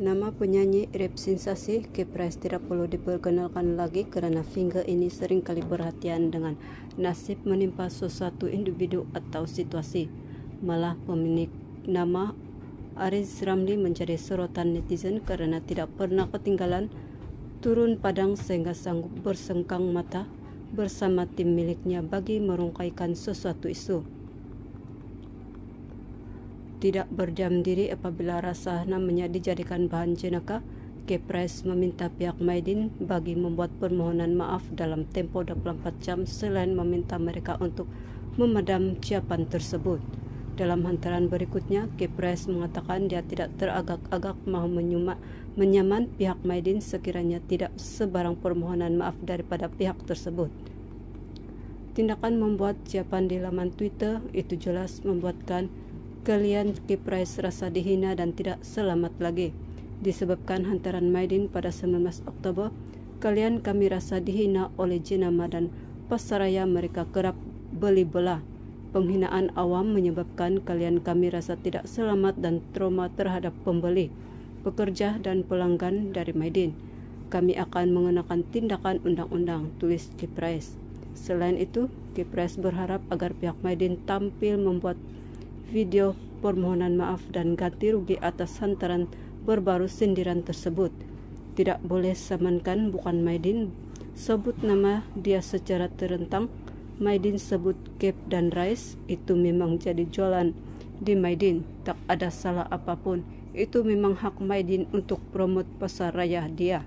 Nama penyanyi Rip Sensasi Kipres tidak perlu diperkenalkan lagi karena finger ini sering kali perhatian dengan nasib menimpa sesuatu individu atau situasi. Malah pemilik nama Aris Ramli menjadi sorotan netizen karena tidak pernah ketinggalan turun padang sehingga sanggup bersengkang mata bersama tim miliknya bagi merungkaikan sesuatu isu. tidak berdiam diri apabila rasa menjadi jadikan bahan jenaka. Kepres meminta pihak Maidin bagi membuat permohonan maaf dalam tempo 24 jam selain meminta mereka untuk memadam ciapan tersebut. Dalam hantaran berikutnya, Kepres mengatakan dia tidak teragak-agak mahu menyumak menyaman pihak Maidin sekiranya tidak sebarang permohonan maaf daripada pihak tersebut. Tindakan membuat siapan di laman Twitter itu jelas membuatkan Kalian Kiprais rasa dihina dan tidak selamat lagi. Disebabkan hantaran Maidin pada 19 Oktober, kalian kami rasa dihina oleh jinama dan pasaraya mereka kerap beli belah. Penghinaan awam menyebabkan kalian kami rasa tidak selamat dan trauma terhadap pembeli, pekerja, dan pelanggan dari Maidin. Kami akan mengenakan tindakan undang-undang, tulis Kipres. Selain itu, Kipres berharap agar pihak Maidin tampil membuat video permohonan maaf dan ganti rugi atas hantaran berbaru sindiran tersebut. Tidak boleh samankan bukan Maidin, sebut nama dia secara terentang. Maidin sebut Cap dan Rice itu memang jadi jualan di Maidin, tak ada salah apapun. Itu memang hak Maidin untuk promote pasar raya dia.